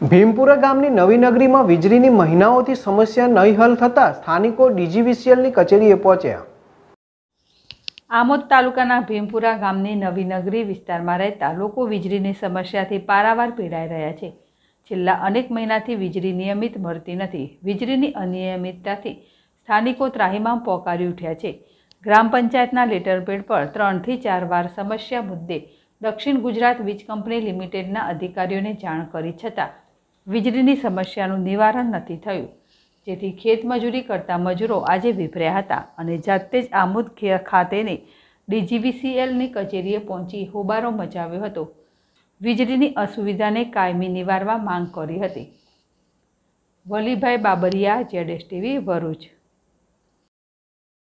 ભીમપુરા ગામની નવી નગરીમાં વીજળીની મહિનાઓથી સમસ્યા નહીં હલ થતાં સ્થાનિકો ડીજીવીસીએલની કચેરીએ પહોંચ્યા આમોદ તાલુકાના ભીમપુરા ગામની નવી નગરી વિસ્તારમાં રહેતા લોકો વીજળીની સમસ્યાથી પારાવાર પીડાઈ રહ્યા છે છેલ્લા અનેક મહિનાથી વીજળી નિયમિત મળતી નથી વીજળીની અનિયમિતતાથી સ્થાનિકો ત્રાહીમામ પોકારી ઉઠ્યા છે ગ્રામ પંચાયતના લેટરપેડ પર ત્રણથી ચાર વાર સમસ્યા મુદ્દે દક્ષિણ ગુજરાત વીજ કંપની લિમિટેડના અધિકારીઓને જાણ કરી છતાં વીજળીની સમસ્યાનું નિવારણ નથી થયું જેથી ખેતમજૂરી કરતા મજૂરો આજે વિભર્યા હતા અને જાતે જ આમોદ ખાતેની ડીજીવીસીએલની કચેરીએ પહોંચી હોબારો મચાવ્યો હતો વીજળીની અસુવિધાને કાયમી નિવારવા માંગ કરી હતી વલીભાઈ બાબરિયા જેડેસ ટીવી ભરૂચ